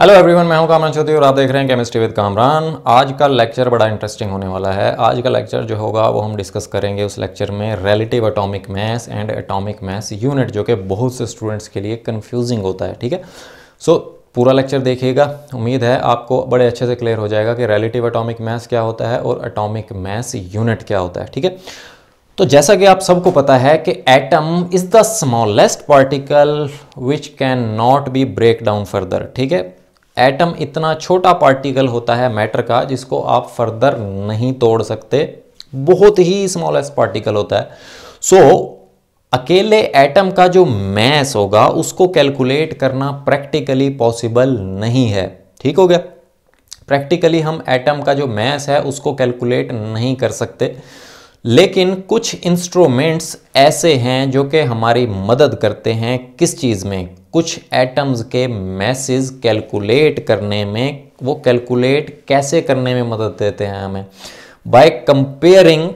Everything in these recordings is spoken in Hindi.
हेलो एवरीवन मैं हूं कामरान चौधरी और आप देख रहे हैं केमिस्ट्री विद कामरान आज का लेक्चर बड़ा इंटरेस्टिंग होने वाला है आज का लेक्चर जो होगा वो हम डिस्कस करेंगे उस लेक्चर में relative atomic mass and atomic mass unit जो कि बहुत से स्टूडेंट्स के लिए कंफ्यूजिंग होता है ठीक है सो so, पूरा लेक्चर देखिएगा उम्मीद है आपको बड़े अच्छे से क्लियर हो जाएगा कि रेलेटिव अटोमिक मैस क्या होता है और अटोमिक मैस यूनिट क्या होता है ठीक है तो जैसा कि आप सबको पता है कि atom is the smallest particle which can not be break down further ठीक है एटम इतना छोटा पार्टिकल होता है मैटर का जिसको आप फर्दर नहीं तोड़ सकते बहुत ही स्मॉलेस्ट पार्टिकल होता है सो so, अकेले एटम का जो मैस होगा उसको कैलकुलेट करना प्रैक्टिकली पॉसिबल नहीं है ठीक हो गया प्रैक्टिकली हम एटम का जो मैस है उसको कैलकुलेट नहीं कर सकते लेकिन कुछ इंस्ट्रूमेंट्स ऐसे हैं जो कि हमारी मदद करते हैं किस चीज़ में कुछ एटम्स के मैसेज कैलकुलेट करने में वो कैलकुलेट कैसे करने में मदद देते हैं हमें by comparing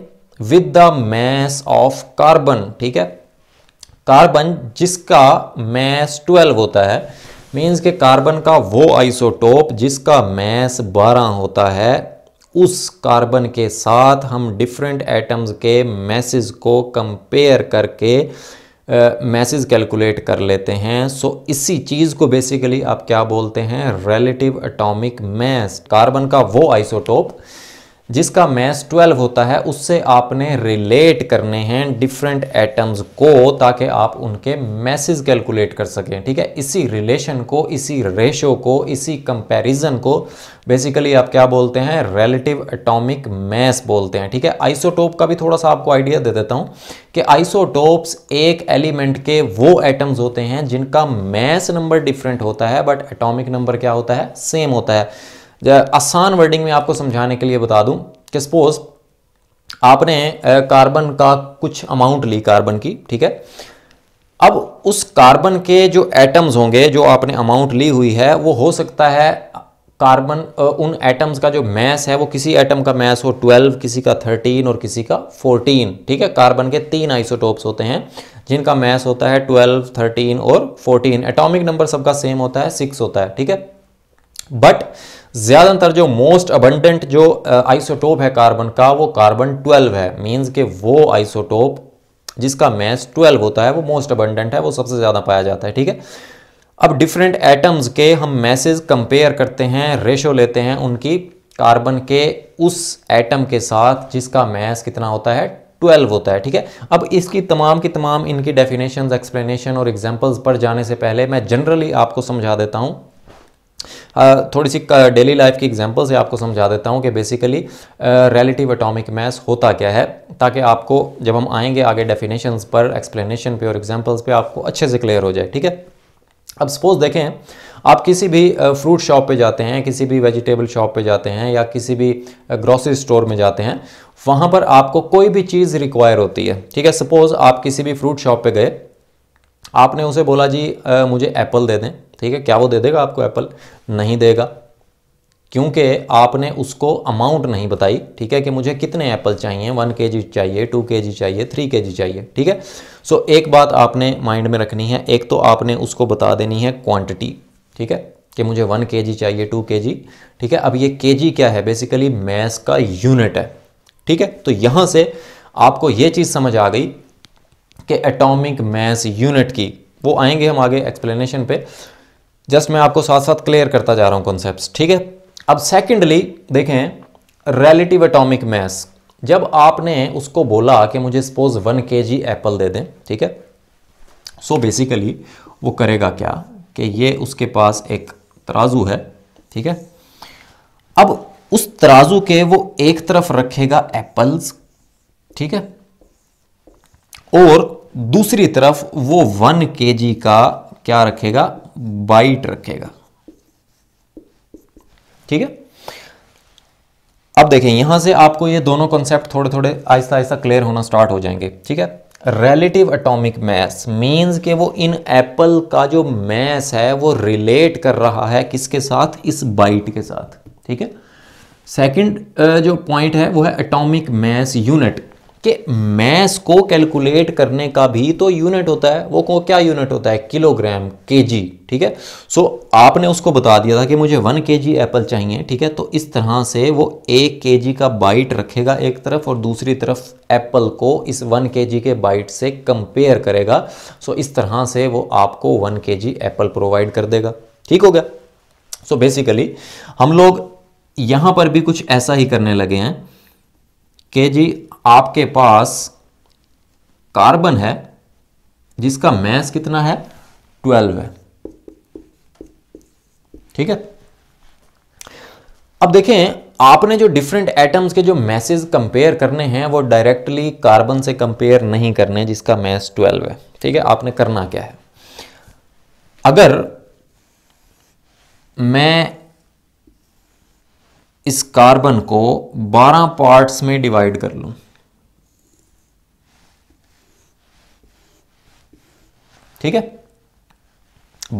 with the mass of carbon ठीक है कार्बन जिसका मैस 12 होता है मीन्स के कार्बन का वो आइसोटोप जिसका मैस 12 होता है उस कार्बन के साथ हम डिफरेंट एटम्स के मैसेज को कंपेयर करके मैसेज कैलकुलेट कर लेते हैं सो so, इसी चीज़ को बेसिकली आप क्या बोलते हैं रिलेटिव एटॉमिक मैस कार्बन का वो आइसोटोप जिसका मैस 12 होता है उससे आपने रिलेट करने हैं डिफरेंट एटम्स को ताकि आप उनके मैसेज कैलकुलेट कर सकें ठीक है इसी रिलेशन को इसी रेशो को इसी कंपैरिजन को बेसिकली आप क्या बोलते हैं रिलेटिव एटॉमिक मैस बोलते हैं ठीक है आइसोटोप का भी थोड़ा सा आपको आइडिया दे देता हूँ कि आइसोटोप्स एक एलिमेंट के वो एटम्स होते हैं जिनका मैस नंबर डिफरेंट होता है बट एटॉमिक नंबर क्या होता है सेम होता है आसान वर्डिंग में आपको समझाने के लिए बता दूं कि सपोज आपने कार्बन का कुछ अमाउंट ली कार्बन की ठीक है अब उस कार्बन के जो एटम्स होंगे जो आपने अमाउंट ली हुई है वो हो सकता है कार्बन उन एटम्स का जो मैस है वो किसी एटम का मैस हो 12 किसी का 13 और किसी का 14 ठीक है कार्बन के तीन आइसोटोप्स होते हैं जिनका मैस होता है 12 13 और 14 एटॉमिक नंबर सबका सेम होता है सिक्स होता है ठीक है बट ज़्यादातर जो मोस्ट अबंडेंट जो आइसोटोप है कार्बन का वो कार्बन 12 है मीन्स के वो आइसोटोप जिसका मैस 12 होता है वो मोस्ट अबंडेंट है वो सबसे ज़्यादा पाया जाता है ठीक है अब डिफरेंट एटम्स के हम मैसेज कंपेयर करते हैं रेशो लेते हैं उनकी कार्बन के उस एटम के साथ जिसका मैस कितना होता है 12 होता है ठीक है अब इसकी तमाम की तमाम इनकी डेफिनेशन एक्सप्लेनेशन और एग्जांपल्स पर जाने से पहले मैं जनरली आपको समझा देता हूं थोड़ी सी डेली लाइफ की एग्जांपल से आपको समझा देता हूँ कि बेसिकली रिलेटिव एटॉमिक मैस होता क्या है ताकि आपको जब हम आएंगे आगे डेफिनेशंस पर एक्सप्लेनेशन पे और एग्जांपल्स पे आपको अच्छे से क्लियर हो जाए ठीक है अब सपोज देखें आप किसी भी फ्रूट शॉप पे जाते हैं किसी भी वेजिटेबल शॉप पे जाते हैं या किसी भी ग्रॉसरी स्टोर में जाते हैं वहाँ पर आपको कोई भी चीज़ रिक्वायर होती है ठीक है सपोज़ आप किसी भी फ्रूट शॉप पे गए आपने उसे बोला जी आ, मुझे एप्पल दे दें ठीक है क्या वो दे देगा आपको एप्पल नहीं देगा क्योंकि आपने उसको अमाउंट नहीं बताई ठीक है कि मुझे कितने एप्पल चाहिए वन के चाहिए टू के चाहिए थ्री के चाहिए ठीक है सो so, एक बात आपने माइंड में रखनी है एक तो आपने उसको बता देनी है क्वांटिटी ठीक है कि मुझे वन के चाहिए टू के ठीक है अब ये के क्या है बेसिकली मैस का यूनिट है ठीक है तो यहाँ से आपको ये चीज़ समझ आ गई के एटॉमिक मैस यूनिट की वो आएंगे हम आगे एक्सप्लेनेशन पे जस्ट मैं आपको साथ साथ क्लियर करता जा रहा हूँ कॉन्सेप्ट ठीक है अब सेकेंडली देखें रिलेटिव एटॉमिक मैस जब आपने उसको बोला कि मुझे सपोज वन के जी एप्पल दे दें ठीक है सो so बेसिकली वो करेगा क्या कि ये उसके पास एक तराजू है ठीक है अब उस तराजू के वो एक तरफ रखेगा एप्पल्स ठीक है और दूसरी तरफ वो वन के का क्या रखेगा बाइट रखेगा ठीक है अब देखें यहां से आपको ये दोनों कॉन्सेप्ट थोड़े थोड़े आहिस्ता आहिस्ता क्लियर होना स्टार्ट हो जाएंगे ठीक है रिलेटिव एटॉमिक मैस मींस के वो इन एप्पल का जो मैस है वो रिलेट कर रहा है किसके साथ इस बाइट के साथ ठीक है सेकंड जो पॉइंट है वो है एटॉमिक मैस यूनिट कि मैस को कैलकुलेट करने का भी तो यूनिट होता है वो को क्या यूनिट होता है किलोग्राम केजी ठीक है सो आपने उसको बता दिया था कि मुझे वन के जी एप्पल चाहिए ठीक है तो इस तरह से वो एक के जी का बाइट रखेगा एक तरफ और दूसरी तरफ एप्पल को इस वन के जी के बाइट से कंपेयर करेगा सो इस तरह से वो आपको वन के जी एप्पल प्रोवाइड कर देगा ठीक हो गया सो बेसिकली हम लोग यहां पर भी कुछ ऐसा ही करने लगे हैं के जी आपके पास कार्बन है जिसका मैस कितना है ट्वेल्व है ठीक है अब देखें आपने जो डिफरेंट एटम्स के जो मैसेज कंपेयर करने हैं वो डायरेक्टली कार्बन से कंपेयर नहीं करने जिसका मैस 12 है ठीक है आपने करना क्या है अगर मैं इस कार्बन को 12 पार्ट्स में डिवाइड कर लूं ठीक है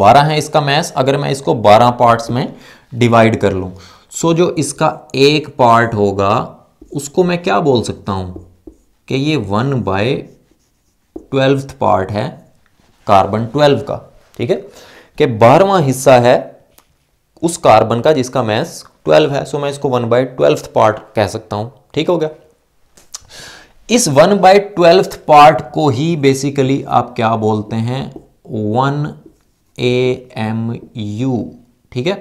बारह है इसका मैस अगर मैं इसको बारह पार्ट्स में डिवाइड कर लूं सो जो इसका एक पार्ट होगा उसको मैं क्या बोल सकता हूं कि ये वन बाय ट्वेल्थ पार्ट है कार्बन ट्वेल्व का ठीक है कि बारहवा हिस्सा है उस कार्बन का जिसका मैस ट्वेल्व है सो मैं इसको वन बाय ट्वेल्थ पार्ट कह सकता हूं ठीक हो गया इस वन बाई ट्वेल्थ पार्ट को ही बेसिकली आप क्या बोलते हैं वन ए एम यू ठीक है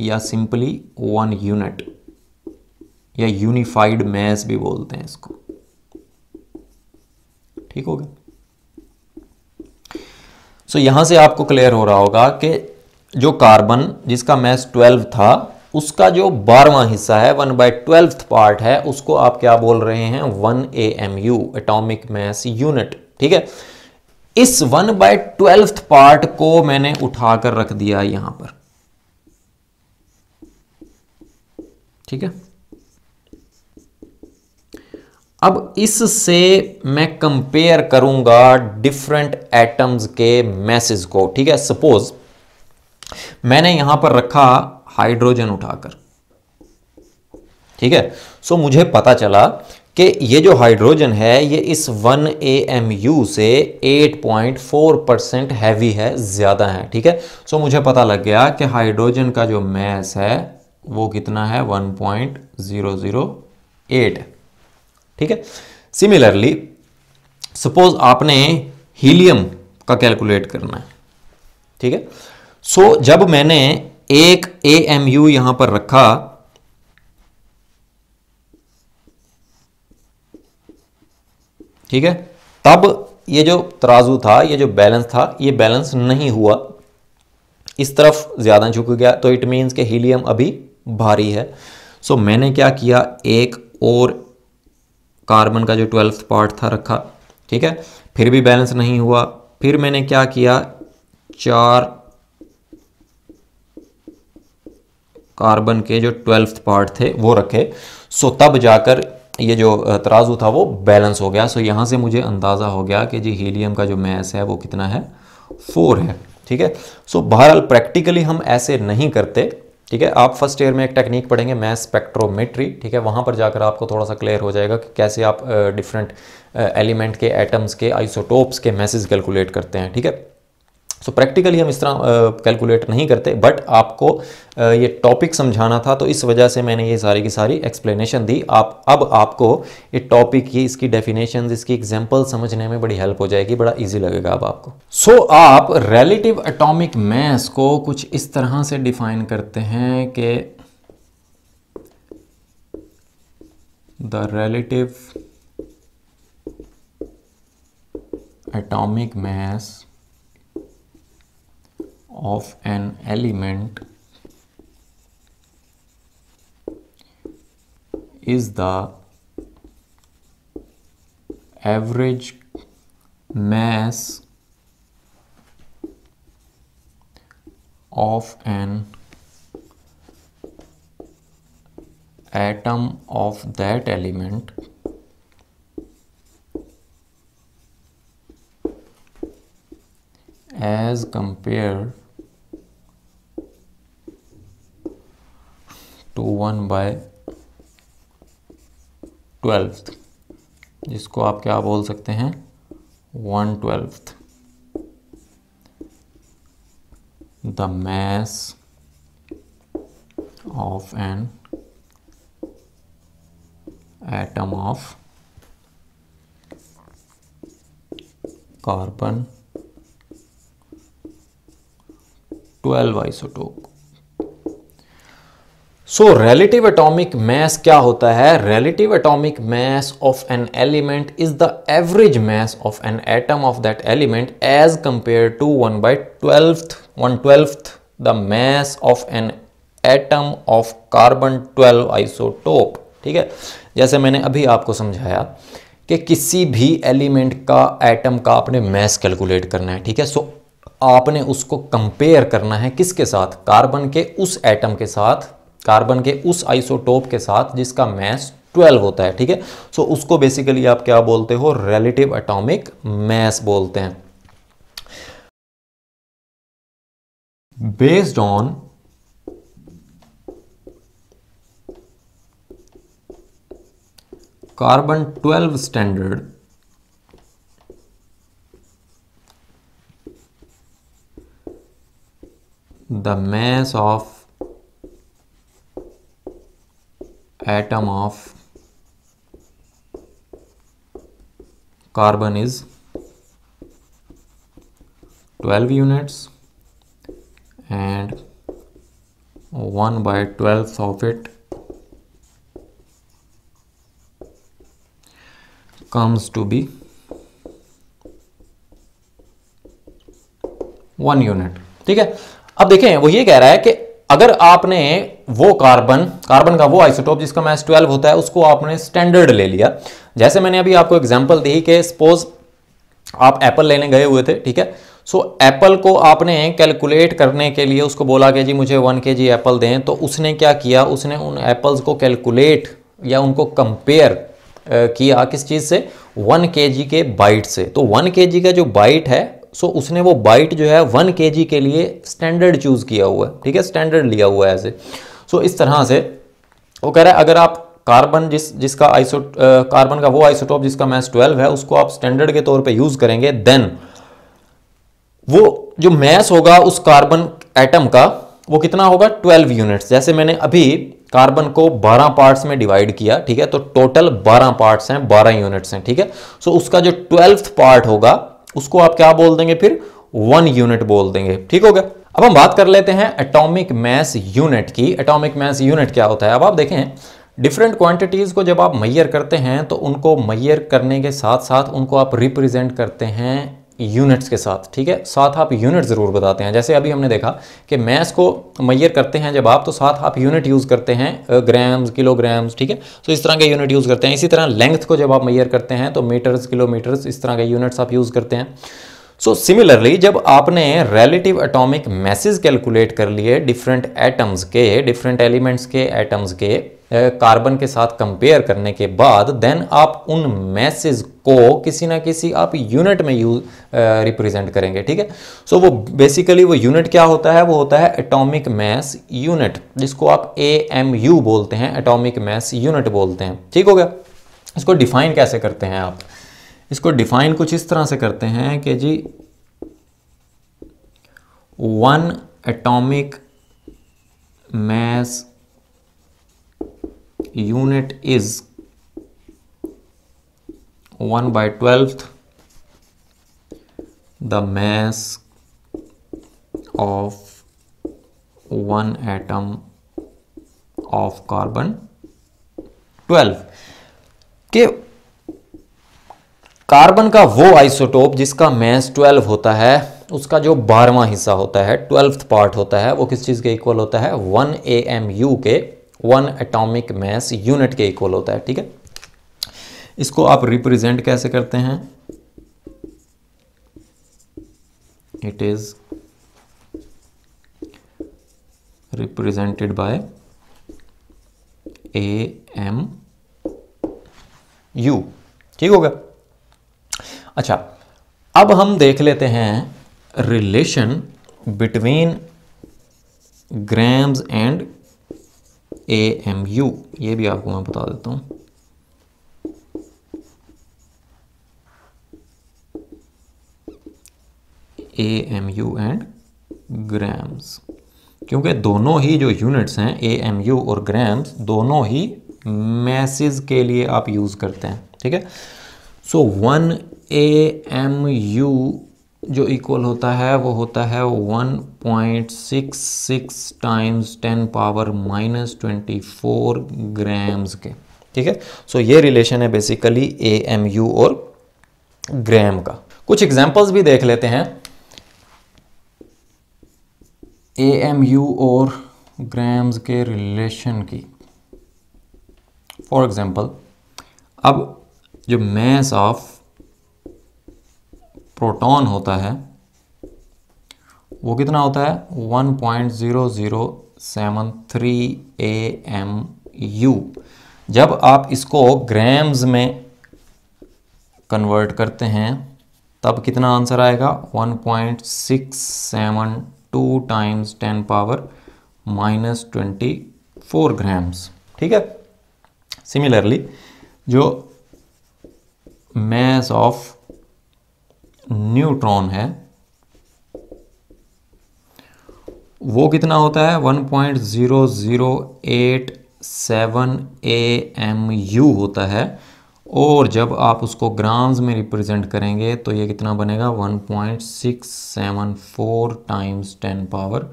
या सिंपली वन यूनिट या यूनिफाइड मैस भी बोलते हैं इसको ठीक हो गया सो यहां से आपको क्लियर हो रहा होगा कि जो कार्बन जिसका मैस 12 था उसका जो बारवां हिस्सा है वन बाय ट्वेल्थ पार्ट है उसको आप क्या बोल रहे हैं one A M U atomic mass unit ठीक है इस वन बाय ट्वेल्थ पार्ट को मैंने उठाकर रख दिया यहां पर ठीक है अब इससे मैं कंपेयर करूंगा डिफरेंट एटम्स के मैसेज को ठीक है सपोज मैंने यहां पर रखा हाइड्रोजन उठाकर ठीक है सो मुझे पता चला कि ये जो हाइड्रोजन है ये इस 1 AMU से 8.4 परसेंट हैवी है ज़्यादा है ठीक है सो मुझे पता लग गया कि हाइड्रोजन का जो मैस है वो कितना है 1.008 ठीक है सिमिलरली सपोज आपने हीलियम का कैलकुलेट करना है ठीक है सो so, जब मैंने एक ए एम यू यहां पर रखा ठीक है तब ये जो तराजू था ये जो बैलेंस था ये बैलेंस नहीं हुआ इस तरफ ज़्यादा झुक गया तो इट मीन्स के हीलियम अभी भारी है सो so, मैंने क्या किया एक और कार्बन का जो ट्वेल्थ पार्ट था रखा ठीक है फिर भी बैलेंस नहीं हुआ फिर मैंने क्या किया चार कार्बन के जो ट्वेल्थ पार्ट थे वो रखे सो तब जाकर ये जो तराजू था वो बैलेंस हो गया सो यहाँ से मुझे अंदाज़ा हो गया कि जी हीलियम का जो मैस है वो कितना है फोर है ठीक है सो बहरहाल प्रैक्टिकली हम ऐसे नहीं करते ठीक है आप फर्स्ट ईयर में एक टेक्निक पढ़ेंगे मैथ स्पेक्ट्रोमेट्री ठीक है वहाँ पर जाकर आपको थोड़ा सा क्लियर हो जाएगा कि कैसे आप डिफरेंट एलिमेंट के एटम्स के आइसोटोप्स के मैसेज कैलकुलेट करते हैं ठीक है सो so, प्रैक्टिकली हम इस तरह कैलकुलेट नहीं करते बट आपको uh, ये टॉपिक समझाना था तो इस वजह से मैंने ये सारी की सारी एक्सप्लेनेशन दी आप अब आपको ये टॉपिक की इसकी डेफिनेशन इसकी एग्जाम्पल समझने में बड़ी हेल्प हो जाएगी बड़ा ईजी लगेगा अब आपको सो so, आप रेलेटिव अटोमिक मैस को कुछ इस तरह से डिफाइन करते हैं कि the relative atomic mass of an element is the average mass of an atom of that element as compared to one by twelfth जिसको आप क्या बोल सकते हैं one twelfth the mass of an atom of carbon twelve isotope so relative atomic mass क्या होता है relative atomic mass of an element is the average mass of an atom of that element as compare to one by twelfth one twelfth the mass of an atom of carbon twelve isotope ठीक है जैसे मैंने अभी आपको समझाया कि किसी भी एलिमेंट का एटम का आपने मैस कैलकुलेट करना है ठीक है सो so, आपने उसको कंपेयर करना है किसके साथ कार्बन के उस एटम के साथ कार्बन के उस आइसोटोप के साथ जिसका मैस 12 होता है ठीक है सो उसको बेसिकली आप क्या बोलते हो रिलेटिव एटॉमिक मैस बोलते हैं based on carbon 12 standard the mass of atom of carbon is 12 units and 1 by 12th of it comes to be 1 unit ठीक है अब देखें वो ये कह रहा है कि अगर आपने वो कार्बन कार्बन का वो आइसोटोप जिसका मैस 12 होता है उसको आपने स्टैंडर्ड ले लिया जैसे मैंने अभी आपको एग्जांपल दी कि सपोज आप एप्पल लेने गए हुए थे ठीक है सो so, एप्पल को आपने कैलकुलेट करने के लिए उसको बोला कि जी मुझे वन के जी एप्पल दें तो उसने क्या किया उसने उन एप्पल्स को कैलकुलेट या उनको कंपेयर किया किस चीज़ से वन के के बाइट से तो वन के का जो बाइट है सो उसने वो बाइट जो है वन के के लिए स्टैंडर्ड चूज़ किया हुआ है ठीक है स्टैंडर्ड लिया हुआ है ऐसे सो इस तरह से वो कह रहा है अगर आप कार्बन जिस जिसका आइसो कार्बन का वो आइसोटॉप जिसका मैस 12 है उसको आप स्टैंडर्ड के तौर पे यूज़ करेंगे देन वो जो मैस होगा उस कार्बन एटम का वो कितना होगा 12 यूनिट्स जैसे मैंने अभी कार्बन को 12 पार्ट्स में डिवाइड किया ठीक है तो टोटल 12 पार्ट्स हैं 12 यूनिट्स हैं ठीक है सो उसका जो ट्वेल्थ पार्ट होगा उसको आप क्या बोल देंगे फिर वन यूनिट बोल देंगे ठीक हो गया अब हम बात कर लेते हैं एटॉमिक मैस यूनिट की एटॉमिक मैस यूनिट क्या होता है अब आप देखें डिफरेंट क्वांटिटीज़ को जब आप मैयर करते हैं तो उनको मैयर करने के साथ साथ उनको आप रिप्रेजेंट करते हैं यूनिट्स के साथ ठीक है साथ आप यूनिट ज़रूर बताते हैं जैसे अभी हमने देखा कि मैस को मैयर करते हैं जब आप तो साथ आप यूनिट यूज़ करते हैं ग्राम्स किलोग्राम्स ठीक है तो इस तरह के यूनिट यूज़ करते हैं इसी तरह लेंथ को जब आप मैयर करते हैं तो मीटर्स किलोमीटर्स इस तरह के यूनिट्स आप यूज़ करते हैं सो so, सिमिलरली जब आपने रिलेटिव एटॉमिक मैसेज कैलकुलेट कर लिए डिफरेंट एटम्स के डिफरेंट एलिमेंट्स के एटम्स के कार्बन के साथ कंपेयर करने के बाद देन आप उन मैसेज को किसी ना किसी आप यूनिट में यूज रिप्रेजेंट करेंगे ठीक है सो वो बेसिकली वो यूनिट क्या होता है वो होता है एटॉमिक मैस यूनिट जिसको आप ए एम यू बोलते हैं एटॉमिक मैस यूनिट बोलते हैं ठीक हो गया इसको डिफाइन कैसे करते हैं आप इसको डिफाइन कुछ इस तरह से करते हैं कि जी one atomic mass unit is one by twelfth the mass of one atom of carbon twelve के कार्बन का वो आइसोटोप जिसका मैस 12 होता है उसका जो बारहवा हिस्सा होता है ट्वेल्थ पार्ट होता है वो किस चीज़ के इक्वल होता है वन ए एम यू के वन एटॉमिक मैस यूनिट के इक्वल होता है ठीक है इसको आप रिप्रेजेंट कैसे करते हैं it is represented by A M U ठीक होगा अच्छा अब हम देख लेते हैं relation between grams and A M U ये भी आपको मैं बता देता हूं A M U and grams क्योंकि दोनों ही जो यूनिट्स हैं ए एम यू और ग्राम्स दोनों ही मैसेज के लिए आप यूज़ करते हैं ठीक है so one A M U जो इक्वल होता है वो होता है 1.66 times 10 power minus four grams के ठीक है सो ये रिलेशन है बेसिकली ए एम यू और ग्राम का कुछ एग्जाम्पल्स भी देख लेते हैं ए एम यू और ग्राम्स के रिलेशन की फॉर एग्जाम्पल अब जो मैस ऑफ प्रोटॉन होता है वो कितना होता है 1.0073 एएमयू जब आप इसको ग्राम्स में कन्वर्ट करते हैं तब कितना आंसर आएगा 1.672 times 10 power minus twenty four grams ठीक है सिमिलरली जो मैस ऑफ न्यूट्रॉन है वो कितना होता है 1.0087 एएमयू होता है और जब आप उसको ग्राम्स में रिप्रेजेंट करेंगे तो ये कितना बनेगा 1.674 times ten power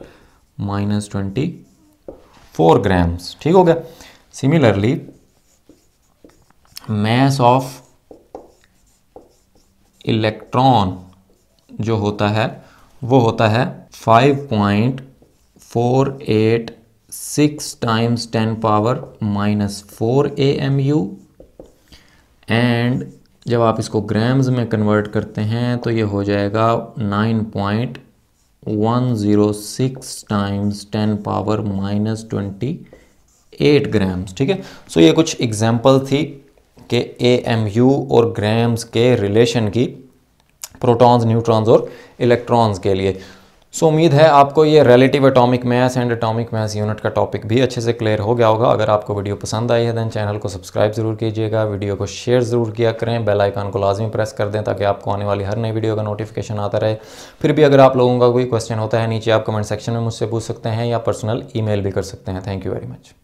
minus twenty four grams ठीक हो गया सिमिलरली मैस ऑफ इलेक्ट्रॉन जो होता है वो होता है 5.486 times 10 power minus four A M U and जब आप इसको ग्राम्स में कन्वर्ट करते हैं तो ये हो जाएगा 9.106 times 10 power minus twenty eight grams ठीक है सो ये कुछ एग्जाम्पल थी के ए एम यू और ग्राम्स के रिलेशन की प्रोटॉन्स न्यूट्रॉन्स और इलेक्ट्रॉन्स के लिए सो so, उम्मीद है आपको ये relative atomic mass and atomic mass unit का टॉपिक भी अच्छे से क्लियर हो गया होगा अगर आपको वीडियो पसंद आई है दैन चैनल को सब्सक्राइब जरूर कीजिएगा वीडियो को शेयर ज़रूर किया करें बेल आइकन को लाजमी प्रेस कर दें ताकि आपको आने वाली हर नई वीडियो का नोटिफिकेशन आता रहे फिर भी अगर आप लोगों का कोई क्वेश्चन होता है नीचे आप कमेंट सेक्शन में मुझसे पूछ सकते हैं या पर्सनल ई भी कर सकते हैं थैंक यू वेरी मच